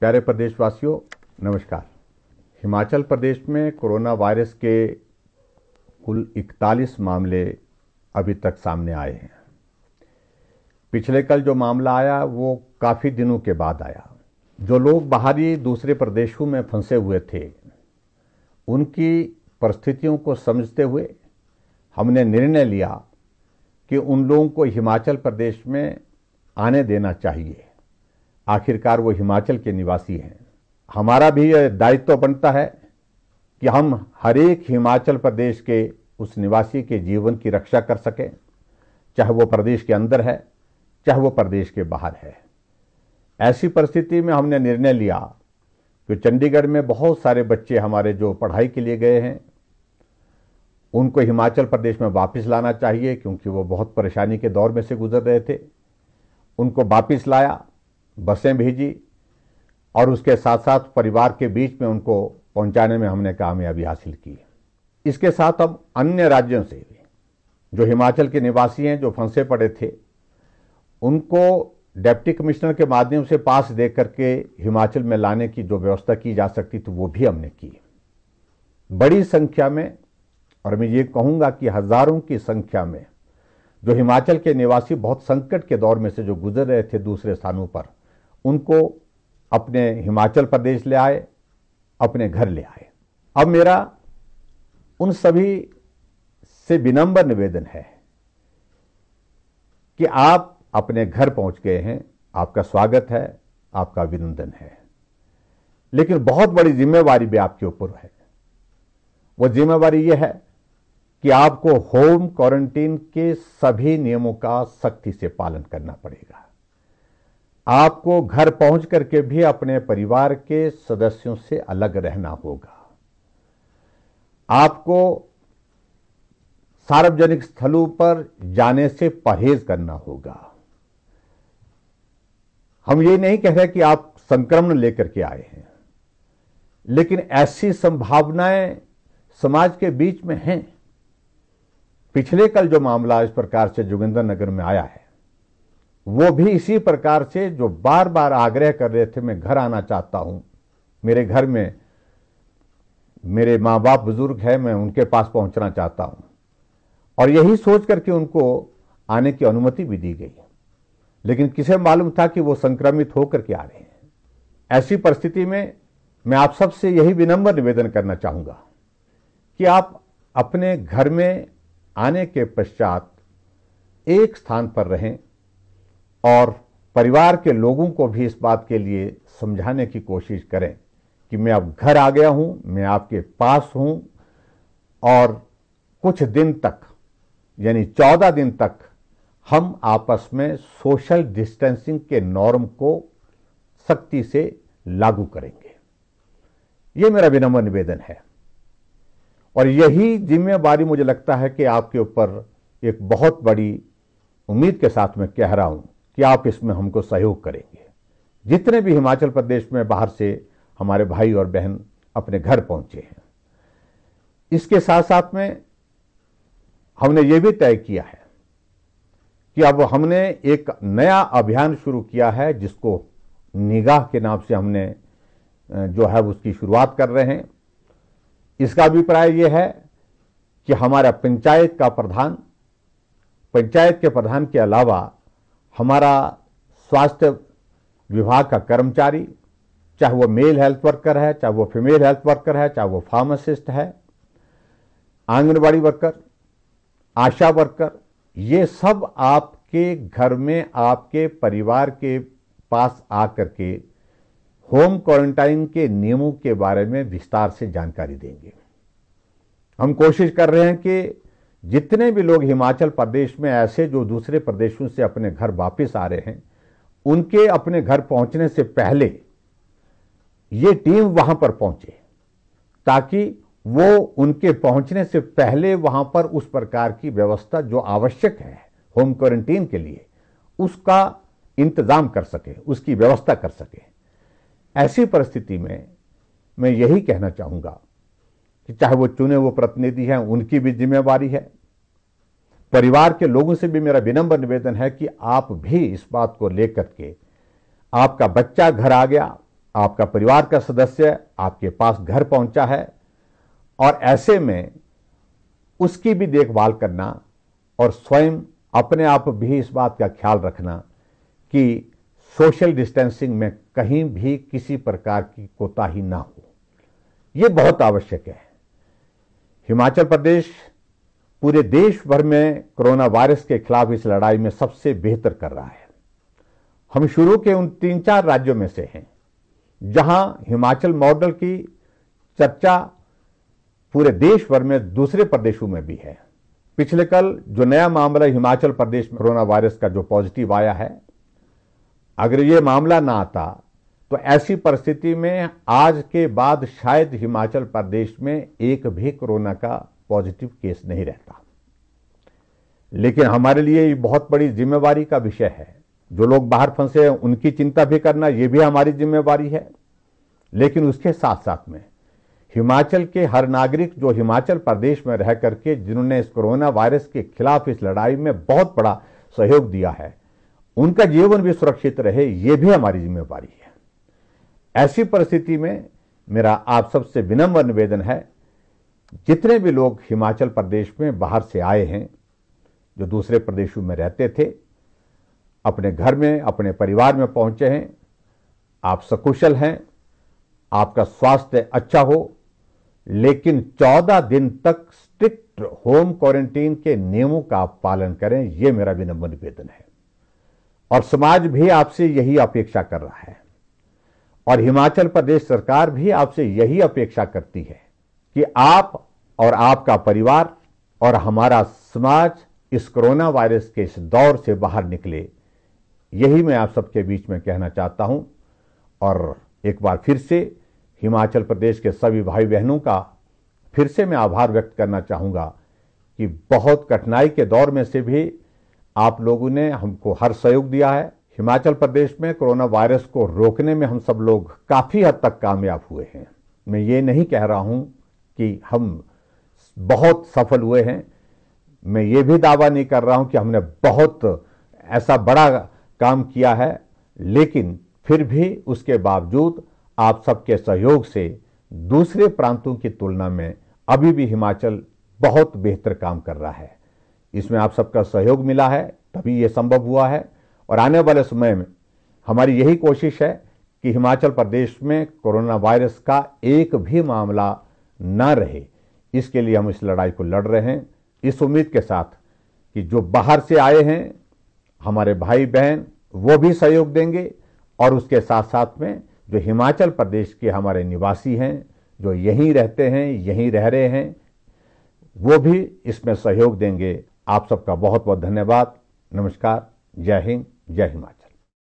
प्यारे प्रदेशवासियों नमस्कार हिमाचल प्रदेश में कोरोना वायरस के कुल 41 मामले अभी तक सामने आए हैं पिछले कल जो मामला आया वो काफ़ी दिनों के बाद आया जो लोग बाहरी दूसरे प्रदेशों में फंसे हुए थे उनकी परिस्थितियों को समझते हुए हमने निर्णय लिया कि उन लोगों को हिमाचल प्रदेश में आने देना चाहिए आखिरकार वो हिमाचल के निवासी हैं हमारा भी यह दायित्व बनता है कि हम हरेक हिमाचल प्रदेश के उस निवासी के जीवन की रक्षा कर सकें चाहे वो प्रदेश के अंदर है चाहे वो प्रदेश के बाहर है ऐसी परिस्थिति में हमने निर्णय लिया कि चंडीगढ़ में बहुत सारे बच्चे हमारे जो पढ़ाई के लिए गए हैं उनको हिमाचल प्रदेश में वापस लाना चाहिए क्योंकि वो बहुत परेशानी के दौर में से गुजर रहे थे उनको वापस लाया बसें भेजी और उसके साथ साथ परिवार के बीच में उनको पहुंचाने में हमने कामयाबी हासिल की इसके साथ अब अन्य राज्यों से जो हिमाचल के निवासी हैं जो फंसे पड़े थे उनको डेप्टी कमिश्नर के माध्यम से पास दे करके हिमाचल में लाने की जो व्यवस्था की जा सकती थी वो भी हमने की बड़ी संख्या में और मैं ये कहूँगा कि हज़ारों की संख्या में जो हिमाचल के निवासी बहुत संकट के दौर में से जो गुजर रहे थे दूसरे स्थानों पर उनको अपने हिमाचल प्रदेश ले आए अपने घर ले आए अब मेरा उन सभी से विनम्र निवेदन है कि आप अपने घर पहुंच गए हैं आपका स्वागत है आपका अभिनंदन है लेकिन बहुत बड़ी जिम्मेवारी भी आपके ऊपर है वो जिम्मेवारी यह है कि आपको होम क्वारंटीन के सभी नियमों का सख्ती से पालन करना पड़ेगा आपको घर पहुंच करके भी अपने परिवार के सदस्यों से अलग रहना होगा आपको सार्वजनिक स्थलों पर जाने से परहेज करना होगा हम ये नहीं कह रहे कि आप संक्रमण लेकर के आए हैं लेकिन ऐसी संभावनाएं समाज के बीच में हैं पिछले कल जो मामला इस प्रकार से जोगिंदर नगर में आया है वो भी इसी प्रकार से जो बार बार आग्रह कर रहे थे मैं घर आना चाहता हूं मेरे घर में मेरे माँ बाप बुजुर्ग हैं मैं उनके पास पहुंचना चाहता हूं और यही सोच करके उनको आने की अनुमति भी दी गई लेकिन किसे मालूम था कि वो संक्रमित होकर के आ रहे हैं ऐसी परिस्थिति में मैं आप सबसे यही विनम्र निवेदन करना चाहूंगा कि आप अपने घर में आने के पश्चात एक स्थान पर रहें और परिवार के लोगों को भी इस बात के लिए समझाने की कोशिश करें कि मैं अब घर आ गया हूं मैं आपके पास हूं और कुछ दिन तक यानी चौदह दिन तक हम आपस में सोशल डिस्टेंसिंग के नॉर्म को सख्ती से लागू करेंगे ये मेरा विनम्र निवेदन है और यही जिम्मेवारी मुझे लगता है कि आपके ऊपर एक बहुत बड़ी उम्मीद के साथ मैं कह रहा हूं कि आप इसमें हमको सहयोग करेंगे जितने भी हिमाचल प्रदेश में बाहर से हमारे भाई और बहन अपने घर पहुंचे हैं इसके साथ साथ में हमने ये भी तय किया है कि अब हमने एक नया अभियान शुरू किया है जिसको निगाह के नाम से हमने जो है उसकी शुरुआत कर रहे हैं इसका अभिप्राय यह है कि हमारा पंचायत का प्रधान पंचायत के प्रधान के अलावा हमारा स्वास्थ्य विभाग का कर्मचारी चाहे वो मेल हेल्थ वर्कर है चाहे वो फीमेल हेल्थ वर्कर है चाहे वो फार्मासिस्ट है आंगनबाड़ी वर्कर आशा वर्कर ये सब आपके घर में आपके परिवार के पास आकर के होम क्वारंटाइन के नियमों के बारे में विस्तार से जानकारी देंगे हम कोशिश कर रहे हैं कि जितने भी लोग हिमाचल प्रदेश में ऐसे जो दूसरे प्रदेशों से अपने घर वापस आ रहे हैं उनके अपने घर पहुंचने से पहले ये टीम वहां पर पहुंचे ताकि वो उनके पहुंचने से पहले वहां पर उस प्रकार की व्यवस्था जो आवश्यक है होम क्वारंटीन के लिए उसका इंतजाम कर सके उसकी व्यवस्था कर सके ऐसी परिस्थिति में मैं यही कहना चाहूँगा कि चाहे वो चुने वो प्रतिनिधि हैं उनकी भी जिम्मेवारी है परिवार के लोगों से भी मेरा विनम्र निवेदन है कि आप भी इस बात को लेकर के आपका बच्चा घर आ गया आपका परिवार का सदस्य आपके पास घर पहुंचा है और ऐसे में उसकी भी देखभाल करना और स्वयं अपने आप भी इस बात का ख्याल रखना कि सोशल डिस्टेंसिंग में कहीं भी किसी प्रकार की कोताही ना हो ये बहुत आवश्यक है हिमाचल प्रदेश पूरे देश भर में कोरोना वायरस के खिलाफ इस लड़ाई में सबसे बेहतर कर रहा है हम शुरू के उन तीन चार राज्यों में से हैं जहां हिमाचल मॉडल की चर्चा पूरे देश भर में दूसरे प्रदेशों में भी है पिछले कल जो नया मामला हिमाचल प्रदेश में कोरोना वायरस का जो पॉजिटिव आया है अगर ये मामला ना आता तो ऐसी परिस्थिति में आज के बाद शायद हिमाचल प्रदेश में एक भी कोरोना का पॉजिटिव केस नहीं रहता लेकिन हमारे लिए ये बहुत बड़ी जिम्मेवारी का विषय है जो लोग बाहर फंसे हैं उनकी चिंता भी करना ये भी हमारी जिम्मेवारी है लेकिन उसके साथ साथ में हिमाचल के हर नागरिक जो हिमाचल प्रदेश में रह करके जिन्होंने इस कोरोना वायरस के खिलाफ इस लड़ाई में बहुत बड़ा सहयोग दिया है उनका जीवन भी सुरक्षित रहे ये भी हमारी जिम्मेवारी है ऐसी परिस्थिति में मेरा आप सबसे विनम्र निवेदन है जितने भी लोग हिमाचल प्रदेश में बाहर से आए हैं जो दूसरे प्रदेशों में रहते थे अपने घर में अपने परिवार में पहुंचे हैं आप सकुशल हैं आपका स्वास्थ्य अच्छा हो लेकिन 14 दिन तक स्ट्रिक्ट होम क्वारंटीन के नियमों का आप पालन करें यह मेरा विनम्र निवेदन है और समाज भी आपसे यही अपेक्षा कर रहा है और हिमाचल प्रदेश सरकार भी आपसे यही अपेक्षा करती है कि आप और आपका परिवार और हमारा समाज इस कोरोना वायरस के इस दौर से बाहर निकले यही मैं आप सबके बीच में कहना चाहता हूं और एक बार फिर से हिमाचल प्रदेश के सभी भाई बहनों का फिर से मैं आभार व्यक्त करना चाहूंगा कि बहुत कठिनाई के दौर में से भी आप लोगों ने हमको हर सहयोग दिया है हिमाचल प्रदेश में कोरोना वायरस को रोकने में हम सब लोग काफ़ी हद तक कामयाब हुए हैं मैं ये नहीं कह रहा हूं कि हम बहुत सफल हुए हैं मैं ये भी दावा नहीं कर रहा हूं कि हमने बहुत ऐसा बड़ा काम किया है लेकिन फिर भी उसके बावजूद आप सबके सहयोग से दूसरे प्रांतों की तुलना में अभी भी हिमाचल बहुत बेहतर काम कर रहा है इसमें आप सबका सहयोग मिला है तभी ये संभव हुआ है और आने वाले समय में हमारी यही कोशिश है कि हिमाचल प्रदेश में कोरोना वायरस का एक भी मामला ना रहे इसके लिए हम इस लड़ाई को लड़ रहे हैं इस उम्मीद के साथ कि जो बाहर से आए हैं हमारे भाई बहन वो भी सहयोग देंगे और उसके साथ साथ में जो हिमाचल प्रदेश के हमारे निवासी हैं जो यहीं रहते हैं यहीं रह रहे हैं वो भी इसमें सहयोग देंगे आप सबका बहुत बहुत धन्यवाद नमस्कार जय हिंद जय हिमाचल